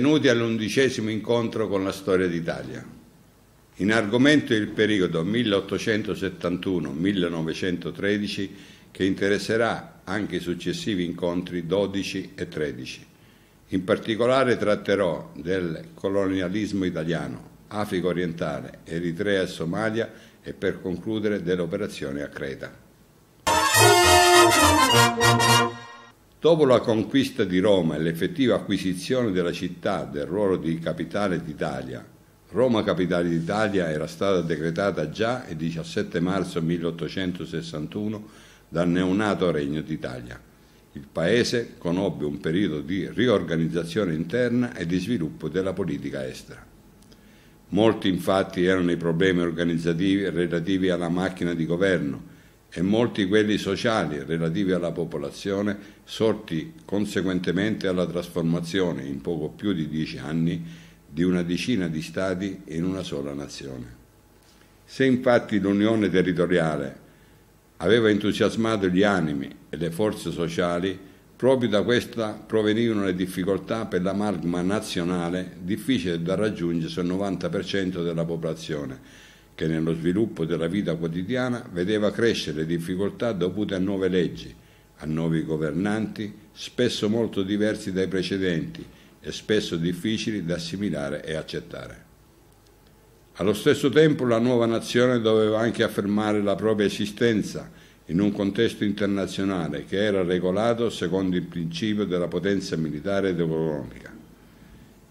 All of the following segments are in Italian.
benvenuti all'undicesimo incontro con la storia d'Italia. In argomento il periodo 1871-1913 che interesserà anche i successivi incontri 12 e 13. In particolare tratterò del colonialismo italiano, Africa orientale, Eritrea e Somalia e per concludere dell'operazione a Creta. Dopo la conquista di Roma e l'effettiva acquisizione della città del ruolo di capitale d'Italia, Roma capitale d'Italia era stata decretata già il 17 marzo 1861 dal neonato Regno d'Italia. Il paese conobbe un periodo di riorganizzazione interna e di sviluppo della politica estera. Molti infatti erano i problemi organizzativi relativi alla macchina di governo, e molti quelli sociali relativi alla popolazione, sorti conseguentemente alla trasformazione in poco più di dieci anni di una decina di stati in una sola nazione. Se infatti l'unione territoriale aveva entusiasmato gli animi e le forze sociali, proprio da questa provenivano le difficoltà per la magma nazionale difficile da raggiungere sul 90% della popolazione, che nello sviluppo della vita quotidiana vedeva crescere difficoltà dovute a nuove leggi, a nuovi governanti, spesso molto diversi dai precedenti e spesso difficili da assimilare e accettare. Allo stesso tempo la nuova nazione doveva anche affermare la propria esistenza in un contesto internazionale che era regolato secondo il principio della potenza militare ed economica.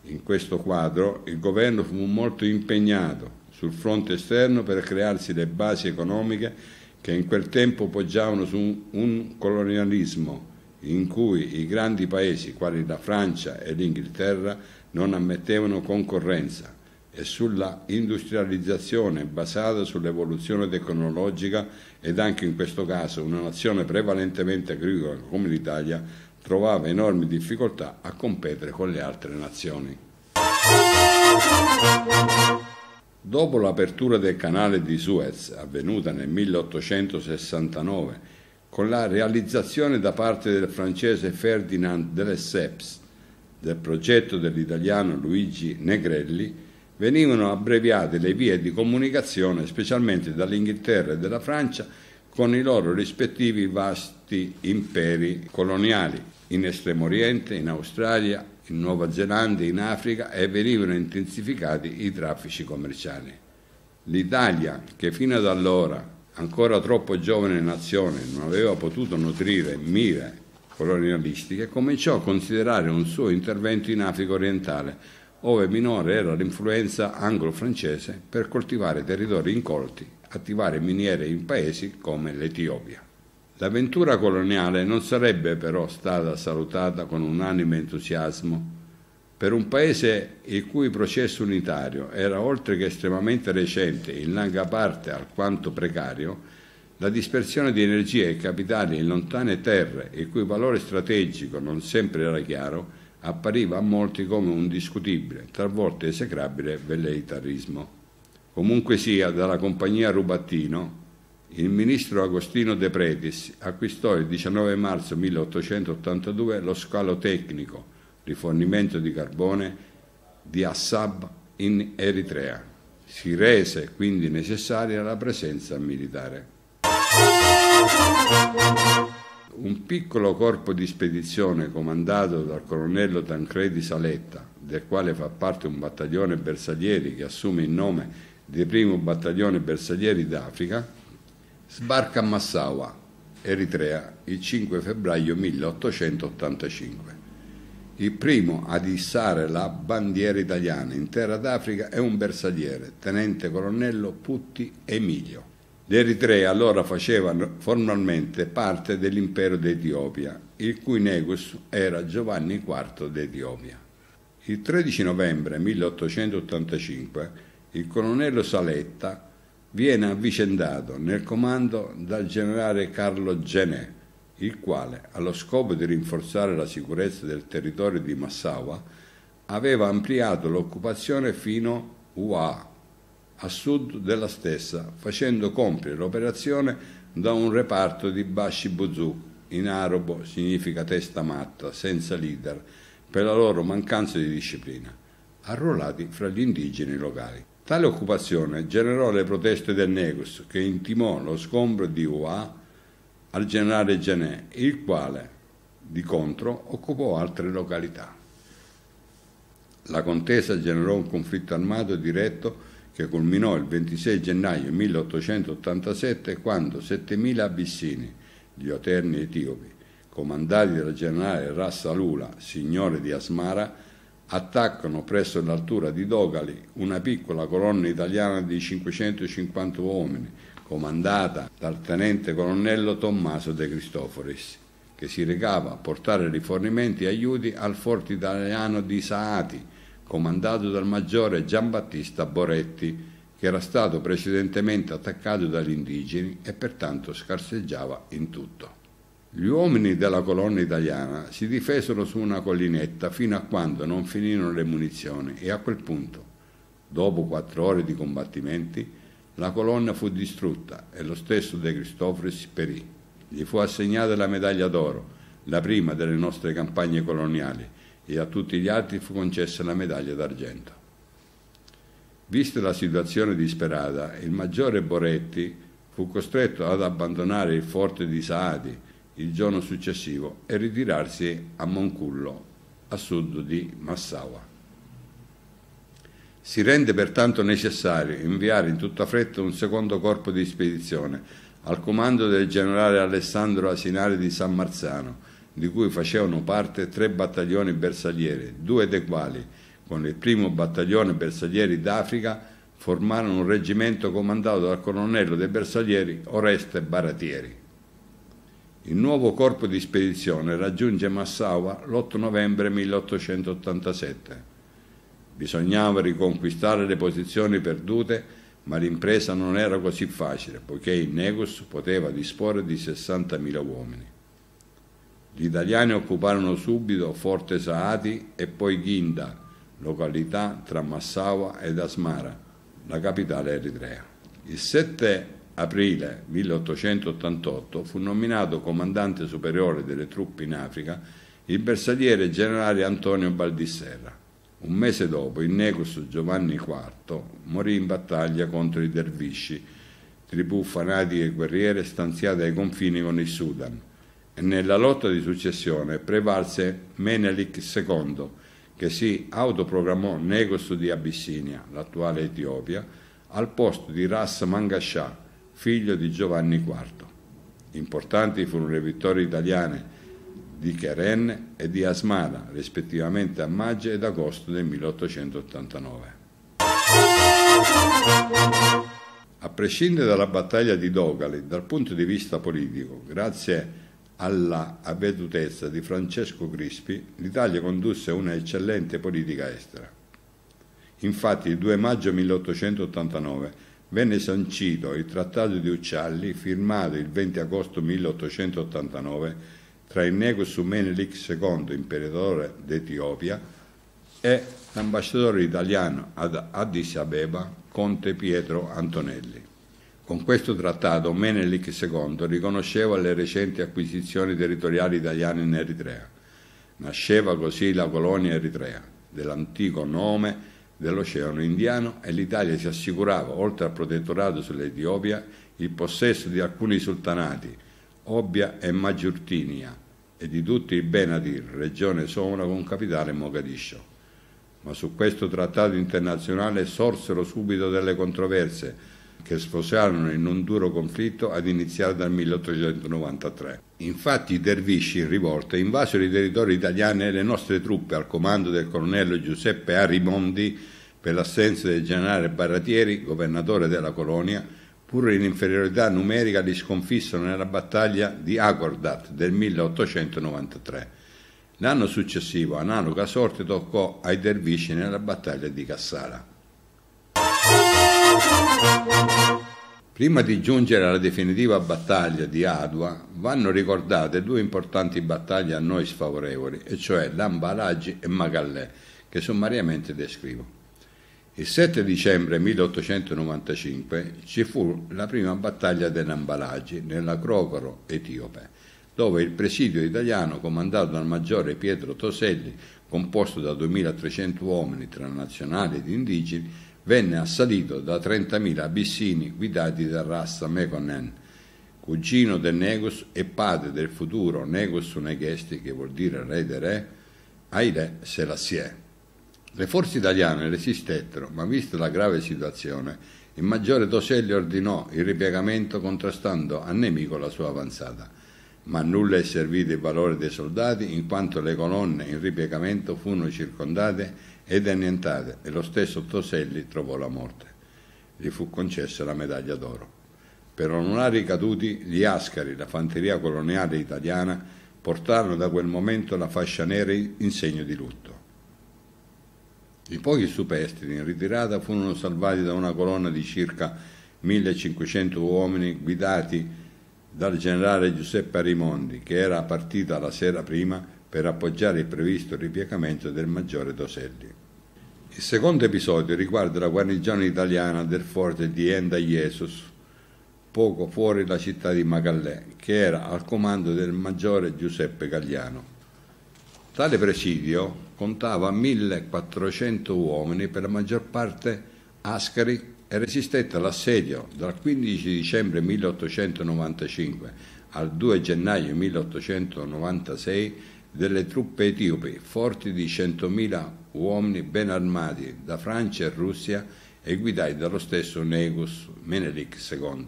In questo quadro il governo fu molto impegnato sul fronte esterno per crearsi le basi economiche che in quel tempo poggiavano su un colonialismo in cui i grandi paesi quali la Francia e l'Inghilterra non ammettevano concorrenza e sulla industrializzazione basata sull'evoluzione tecnologica ed anche in questo caso una nazione prevalentemente agricola come l'Italia trovava enormi difficoltà a competere con le altre nazioni. Dopo l'apertura del canale di Suez, avvenuta nel 1869, con la realizzazione da parte del francese Ferdinand de Lesseps del progetto dell'italiano Luigi Negrelli, venivano abbreviate le vie di comunicazione, specialmente dall'Inghilterra e dalla Francia, con i loro rispettivi vasti imperi coloniali, in Estremo Oriente, in Australia, in Nuova Zelanda e in Africa e venivano intensificati i traffici commerciali. L'Italia, che fino ad allora ancora troppo giovane nazione non aveva potuto nutrire mire colonialistiche, cominciò a considerare un suo intervento in Africa orientale, ove minore era l'influenza anglo-francese per coltivare territori incolti, attivare miniere in paesi come l'Etiopia. L'avventura coloniale non sarebbe però stata salutata con unanime entusiasmo per un paese il cui processo unitario era oltre che estremamente recente in larga parte alquanto precario, la dispersione di energie e capitali in lontane terre, il cui valore strategico non sempre era chiaro, appariva a molti come un discutibile, talvolta esecrabile velleitarismo. Comunque sia, dalla compagnia Rubattino, il ministro Agostino De Pretis acquistò il 19 marzo 1882 lo scalo tecnico rifornimento di carbone di Assab in Eritrea. Si rese quindi necessaria la presenza militare. Un piccolo corpo di spedizione comandato dal colonnello Tancredi Saletta, del quale fa parte un battaglione bersaglieri che assume il nome di primo battaglione bersaglieri d'Africa, Sbarca a Massawa, Eritrea, il 5 febbraio 1885. Il primo ad issare la bandiera italiana in terra d'Africa è un bersagliere, tenente colonnello Putti Emilio. L'Eritrea allora faceva formalmente parte dell'impero d'Etiopia, il cui negus era Giovanni IV d'Etiopia. Il 13 novembre 1885 il colonnello Saletta viene avvicendato nel comando dal generale Carlo Genè, il quale, allo scopo di rinforzare la sicurezza del territorio di Massawa, aveva ampliato l'occupazione fino a UA, a sud della stessa, facendo compiere l'operazione da un reparto di Bashi Buzu, in arabo significa testa matta, senza leader, per la loro mancanza di disciplina, arruolati fra gli indigeni locali. Tale occupazione generò le proteste del Negus, che intimò lo scombro di Ua al generale Genè, il quale, di contro, occupò altre località. La contesa generò un conflitto armato diretto che culminò il 26 gennaio 1887 quando 7.000 abissini, gli oterni etiopi, comandati dal generale Rassalula, signore di Asmara, attaccano presso l'altura di Dogali una piccola colonna italiana di 550 uomini, comandata dal tenente colonnello Tommaso De Cristoforis, che si recava a portare rifornimenti e aiuti al forte italiano di Saati, comandato dal maggiore Giambattista Boretti, che era stato precedentemente attaccato dagli indigeni e pertanto scarseggiava in tutto. Gli uomini della colonna italiana si difesero su una collinetta fino a quando non finirono le munizioni e a quel punto, dopo quattro ore di combattimenti, la colonna fu distrutta e lo stesso De Cristoforis perì. Gli fu assegnata la medaglia d'oro, la prima delle nostre campagne coloniali, e a tutti gli altri fu concessa la medaglia d'argento. Vista la situazione disperata, il maggiore Boretti fu costretto ad abbandonare il forte di Saadi il giorno successivo e ritirarsi a Moncullo, a sud di Massawa. Si rende pertanto necessario inviare in tutta fretta un secondo corpo di spedizione al comando del generale Alessandro Asinari di San Marzano, di cui facevano parte tre battaglioni bersaglieri, due dei quali, con il primo battaglione bersaglieri d'Africa, formarono un reggimento comandato dal colonnello dei bersaglieri Oreste Baratieri. Il nuovo corpo di spedizione raggiunge Massawa l'8 novembre 1887. Bisognava riconquistare le posizioni perdute, ma l'impresa non era così facile, poiché il Negus poteva disporre di 60.000 uomini. Gli italiani occuparono subito Forte Saati e poi Ghinda, località tra Massawa ed Asmara, la capitale eritrea. Il 7 aprile 1888 fu nominato comandante superiore delle truppe in Africa il bersagliere generale Antonio Baldisserra. Un mese dopo il negus Giovanni IV morì in battaglia contro i dervisci, tribù fanatiche e guerriere stanziate ai confini con il Sudan, e nella lotta di successione prevalse Menelik II, che si autoproclamò negus di Abissinia, l'attuale Etiopia, al posto di Ras Mangascià, figlio di Giovanni IV. Importanti furono le vittorie italiane di Cheren e di Asmara, rispettivamente a maggio ed agosto del 1889. A prescindere dalla battaglia di Dogali, dal punto di vista politico, grazie alla avvedutezza di Francesco Crispi, l'Italia condusse una eccellente politica estera. Infatti, il 2 maggio 1889 venne sancito il Trattato di Uccelli firmato il 20 agosto 1889 tra il Innegus Menelik II, imperatore d'Etiopia, e l'ambasciatore italiano ad Addis Abeba, conte Pietro Antonelli. Con questo trattato Menelik II riconosceva le recenti acquisizioni territoriali italiane in Eritrea. Nasceva così la colonia eritrea, dell'antico nome dell'Oceano Indiano e l'Italia si assicurava, oltre al protettorato sull'Etiopia, il possesso di alcuni sultanati, Obbia e Maggiurtinia, e di tutti i Benadir, regione somala con capitale Mogadiscio. Ma su questo trattato internazionale sorsero subito delle controversie, che sfociarono in un duro conflitto ad iniziare dal 1893. Infatti i dervisci in rivolta invasero i territori italiani e le nostre truppe al comando del colonnello Giuseppe Arimondi per l'assenza del generale Baratieri, governatore della colonia, pur in inferiorità numerica li sconfissero nella battaglia di Agordat del 1893. L'anno successivo analoga sorte toccò ai dervisci nella battaglia di Cassara. Prima di giungere alla definitiva battaglia di Adua, vanno ricordate due importanti battaglie a noi sfavorevoli, e cioè Lambalagi e Magallè, che sommariamente descrivo. Il 7 dicembre 1895 ci fu la prima battaglia dei nella Crocoro etiope, dove il presidio italiano comandato dal maggiore Pietro Toselli, composto da 2300 uomini tra nazionali ed indigeni, venne assalito da 30.000 abissini guidati da Rasta Mekonnen, cugino del Negus e padre del futuro Negus Negesti, che vuol dire re dei re, Aire Selassie. Le forze italiane resistettero, ma vista la grave situazione, il maggiore Toselli ordinò il ripiegamento contrastando a nemico la sua avanzata. Ma nulla è servito il valore dei soldati, in quanto le colonne in ripiegamento furono circondate ed annientate e lo stesso Toselli trovò la morte. Gli fu concessa la medaglia d'oro. Per onorare i caduti, gli Ascari, la fanteria coloniale italiana, portarono da quel momento la fascia nera in segno di lutto. I pochi superstiti in ritirata furono salvati da una colonna di circa 1500 uomini guidati dal generale Giuseppe Arimondi, che era partita la sera prima per appoggiare il previsto ripiegamento del maggiore Doselli. Il secondo episodio riguarda la guarnigione italiana del forte di Enda Jesus, poco fuori la città di Magallè, che era al comando del maggiore Giuseppe Gagliano. Tale presidio contava 1400 uomini, per la maggior parte ascari, e resistette all'assedio dal 15 dicembre 1895 al 2 gennaio 1896 delle truppe etiopi, forti di 100.000 uomini ben armati da Francia e Russia e guidati dallo stesso Negus Menelik II.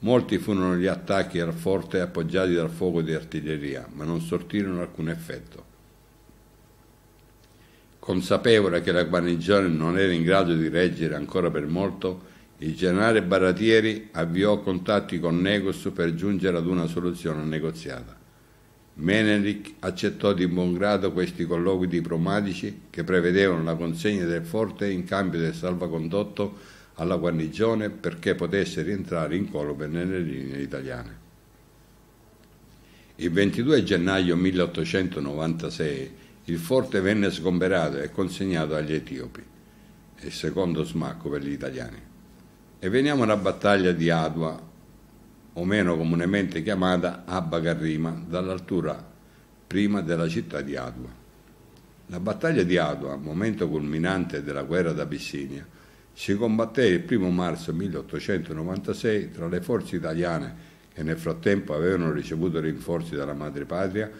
Molti furono gli attacchi al forte appoggiati dal fuoco di artiglieria, ma non sortirono alcun effetto. Consapevole che la guarnigione non era in grado di reggere ancora per molto, il generale Baratieri avviò contatti con Negus per giungere ad una soluzione negoziata. Menelik accettò di buon grado questi colloqui diplomatici che prevedevano la consegna del forte in cambio del salvacondotto alla guarnigione perché potesse rientrare in colpe nelle linee italiane. Il 22 gennaio 1896 il forte venne sgomberato e consegnato agli etiopi, il secondo smacco per gli italiani. E veniamo alla battaglia di Adwa o meno comunemente chiamata Abba Karrima, dall'altura prima della città di Adua. La battaglia di Adua, momento culminante della guerra d'Abissinia, si combatté il 1 marzo 1896 tra le forze italiane che nel frattempo avevano ricevuto rinforzi dalla madrepatria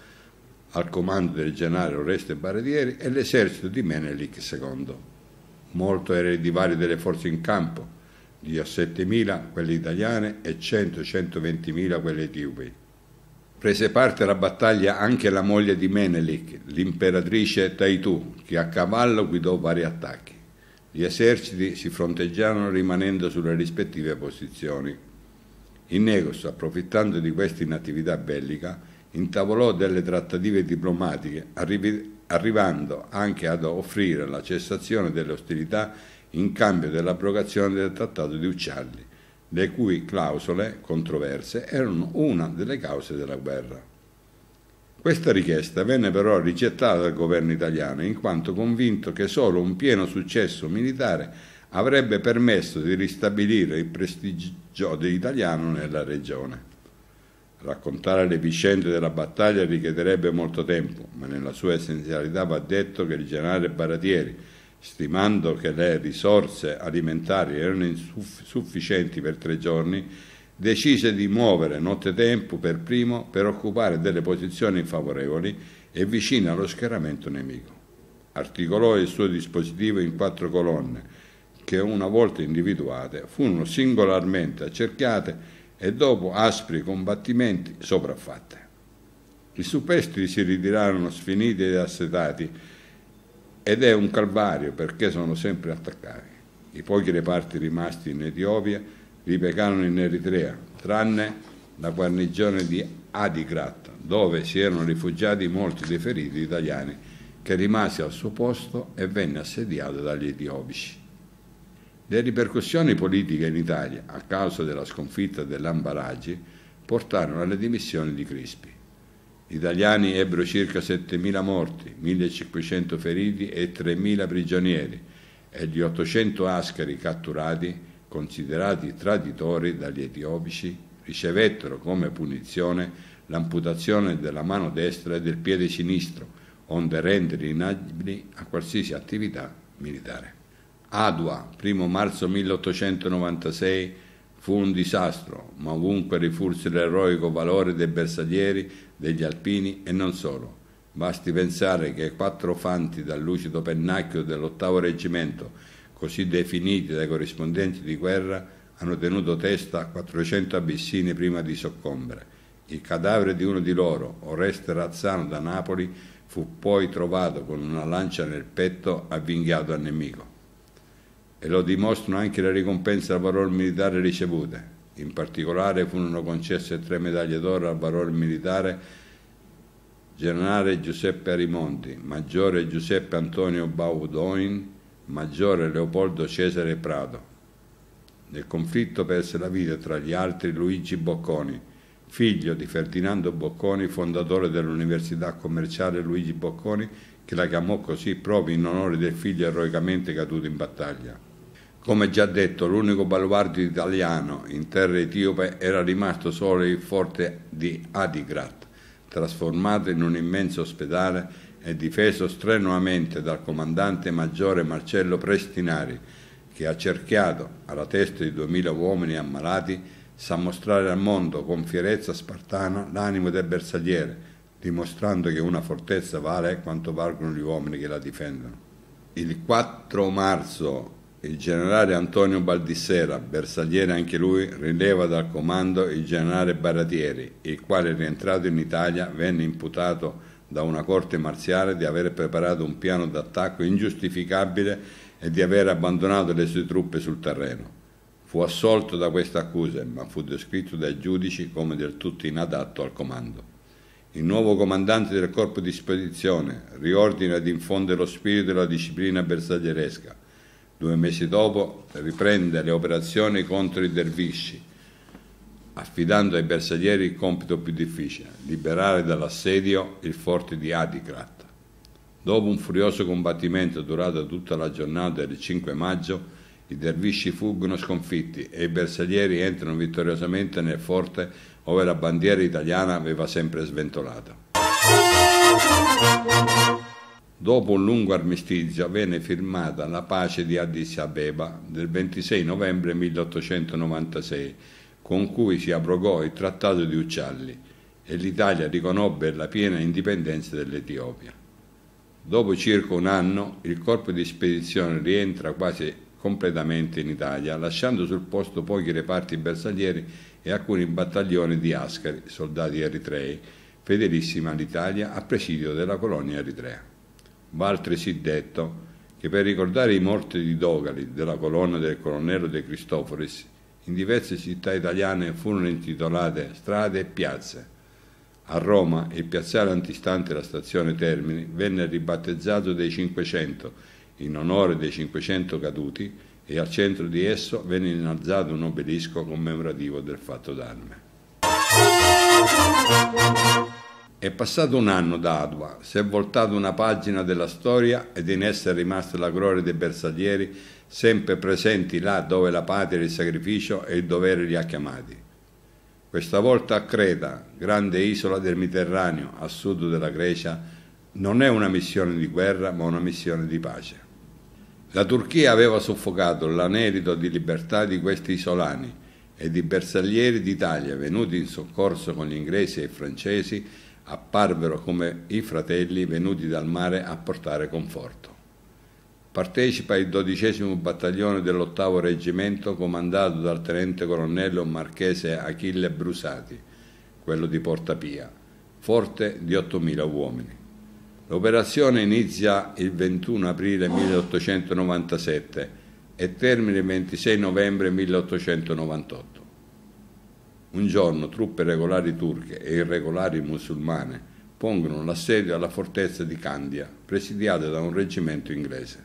al comando del generale Oreste Baradieri e l'esercito di Menelik II. Molto era il divario delle forze in campo, 17.000 quelle italiane e 100-120.000 quelle etiopi. Prese parte alla battaglia anche la moglie di Menelik, l'imperatrice Taitù, che a cavallo guidò vari attacchi. Gli eserciti si fronteggiarono rimanendo sulle rispettive posizioni. Il Negos, approfittando di questa inattività bellica, intavolò delle trattative diplomatiche, arrivando anche ad offrire la cessazione delle ostilità in cambio dell'abrogazione del Trattato di Uccelli, le cui clausole controverse erano una delle cause della guerra. Questa richiesta venne però rigettata dal governo italiano in quanto convinto che solo un pieno successo militare avrebbe permesso di ristabilire il prestigio italiano nella regione. Raccontare le vicende della battaglia richiederebbe molto tempo, ma nella sua essenzialità va detto che il generale Baratieri, stimando che le risorse alimentari erano insufficienti per tre giorni, decise di muovere nottetempo per primo per occupare delle posizioni favorevoli e vicine allo schieramento nemico. Articolò il suo dispositivo in quattro colonne, che una volta individuate furono singolarmente accerchiate e dopo aspri combattimenti sopraffatte. I superstiti si ritirarono sfiniti ed assetati, ed è un calvario perché sono sempre attaccati. I pochi reparti rimasti in Etiopia ripiegarono in Eritrea, tranne la guarnigione di Adigrat, dove si erano rifugiati molti dei feriti italiani, che rimase al suo posto e venne assediato dagli etiopici. Le ripercussioni politiche in Italia, a causa della sconfitta dell'Ambaragi, portarono alle dimissioni di Crispi. Gli italiani ebbero circa 7.000 morti, 1.500 feriti e 3.000 prigionieri e gli 800 ascari catturati, considerati traditori dagli etiopici, ricevettero come punizione l'amputazione della mano destra e del piede sinistro, onde rendere inagibili a qualsiasi attività militare. Adua, 1 marzo 1896, fu un disastro, ma ovunque rifulse l'eroico valore dei bersaglieri degli alpini e non solo. Basti pensare che quattro fanti dal lucido pennacchio dell'ottavo reggimento, così definiti dai corrispondenti di guerra, hanno tenuto testa a 400 abissini prima di soccombere. Il cadavere di uno di loro, Oreste Razzano da Napoli, fu poi trovato con una lancia nel petto avvinghiato al nemico. E lo dimostrano anche le ricompense al valor militare ricevute. In particolare furono concesse tre medaglie d'oro al valor militare generale Giuseppe Arimonti, maggiore Giuseppe Antonio Baudoin, maggiore Leopoldo Cesare Prado. Nel conflitto perse la vita tra gli altri Luigi Bocconi, figlio di Ferdinando Bocconi, fondatore dell'Università Commerciale Luigi Bocconi, che la chiamò così proprio in onore del figlio eroicamente caduto in battaglia. Come già detto, l'unico baluardo italiano in terra etiope era rimasto solo il forte di Adigrat, trasformato in un immenso ospedale e difeso strenuamente dal comandante maggiore Marcello Prestinari, che ha cerchiato, alla testa di duemila uomini ammalati, sa mostrare al mondo con fierezza spartana l'animo del bersagliere, dimostrando che una fortezza vale quanto valgono gli uomini che la difendono. Il 4 marzo il generale Antonio Baldissera, bersagliere anche lui, rileva dal comando il generale Baratieri, il quale rientrato in Italia venne imputato da una corte marziale di aver preparato un piano d'attacco ingiustificabile e di aver abbandonato le sue truppe sul terreno. Fu assolto da queste accuse, ma fu descritto dai giudici come del tutto inadatto al comando. Il nuovo comandante del corpo di spedizione riordina ed infonde lo spirito e la disciplina bersaglieresca Due mesi dopo riprende le operazioni contro i dervisci, affidando ai bersaglieri il compito più difficile, liberare dall'assedio il forte di Adigrat. Dopo un furioso combattimento durato tutta la giornata del 5 maggio, i dervisci fuggono sconfitti e i bersaglieri entrano vittoriosamente nel forte dove la bandiera italiana aveva sempre sventolato. Dopo un lungo armistizio venne firmata la pace di Addis Abeba del 26 novembre 1896, con cui si abrogò il Trattato di Uccialli e l'Italia riconobbe la piena indipendenza dell'Etiopia. Dopo circa un anno il corpo di spedizione rientra quasi completamente in Italia, lasciando sul posto pochi reparti bersaglieri e alcuni battaglioni di ascari, soldati eritrei, fedelissimi all'Italia a presidio della colonia eritrea. Va altresì detto che per ricordare i morti di Dogali della colonna del colonnello De Cristoforis, in diverse città italiane furono intitolate strade e piazze. A Roma il piazzale antistante la stazione Termini venne ribattezzato dei 500 in onore dei 500 caduti e al centro di esso venne innalzato un obelisco commemorativo del fatto d'arme. È passato un anno da Adua, si è voltata una pagina della storia ed in essa è rimasta la gloria dei bersaglieri, sempre presenti là dove la patria, il sacrificio e il dovere li ha chiamati. Questa volta a Creta, grande isola del Mediterraneo, a sud della Grecia, non è una missione di guerra ma una missione di pace. La Turchia aveva soffocato l'anelito di libertà di questi isolani e di bersaglieri d'Italia venuti in soccorso con gli inglesi e i francesi apparvero come i fratelli venuti dal mare a portare conforto. Partecipa il dodicesimo battaglione dell'ottavo reggimento comandato dal tenente colonnello marchese Achille Brusati, quello di Portapia, forte di 8.000 uomini. L'operazione inizia il 21 aprile 1897 e termina il 26 novembre 1898. Un giorno truppe regolari turche e irregolari musulmane pongono l'assedio alla fortezza di Candia, presidiata da un reggimento inglese.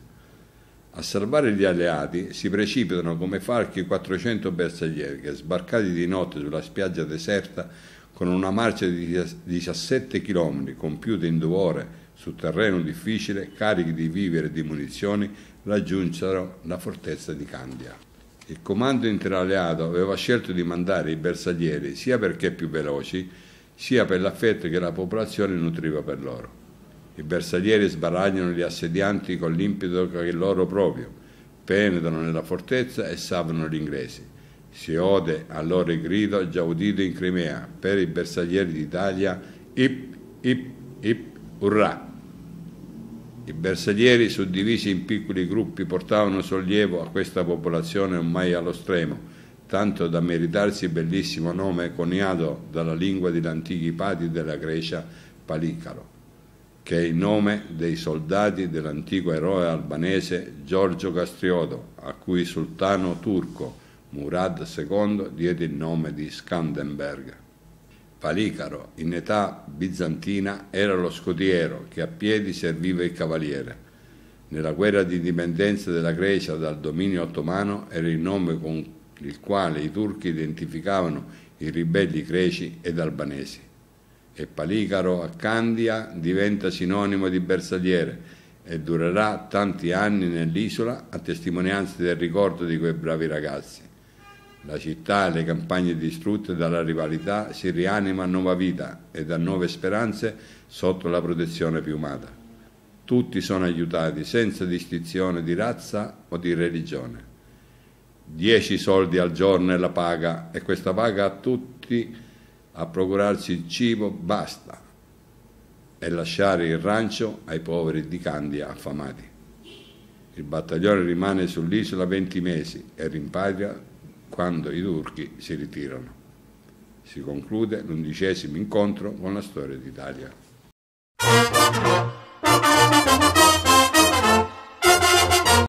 A salvare gli alleati si precipitano come falchi 400 bersaglieri che, sbarcati di notte sulla spiaggia deserta, con una marcia di 17 km compiuta in due ore su terreno difficile, carichi di vivere e di munizioni, raggiunsero la fortezza di Candia. Il comando interalleato aveva scelto di mandare i bersaglieri sia perché più veloci, sia per l'affetto che la popolazione nutriva per loro. I bersaglieri sbaragliano gli assedianti con l'impeto che è loro proprio, penetrano nella fortezza e salvano gli inglesi. Si ode allora il grido già udito in Crimea per i bersaglieri d'Italia, ip, ip, ip, urrà! I bersaglieri, suddivisi in piccoli gruppi, portavano sollievo a questa popolazione ormai allo stremo, tanto da meritarsi il bellissimo nome coniato dalla lingua degli antichi padri della Grecia, Palicalo, che è il nome dei soldati dell'antico eroe albanese Giorgio Castriodo, a cui il sultano turco Murad II diede il nome di Skandenberg. Palicaro, in età bizantina, era lo scotiero che a piedi serviva il cavaliere. Nella guerra di indipendenza della Grecia dal dominio ottomano era il nome con il quale i turchi identificavano i ribelli greci ed albanesi. E Palicaro a Candia diventa sinonimo di bersagliere e durerà tanti anni nell'isola a testimonianza del ricordo di quei bravi ragazzi la città e le campagne distrutte dalla rivalità si rianima a nuova vita e a nuove speranze sotto la protezione piumata. Tutti sono aiutati senza distinzione di razza o di religione. Dieci soldi al giorno è la paga e questa paga a tutti a procurarsi il cibo basta e lasciare il rancio ai poveri di Candia affamati. Il battaglione rimane sull'isola 20 mesi e rimpatria quando i turchi si ritirano. Si conclude l'undicesimo incontro con la storia d'Italia.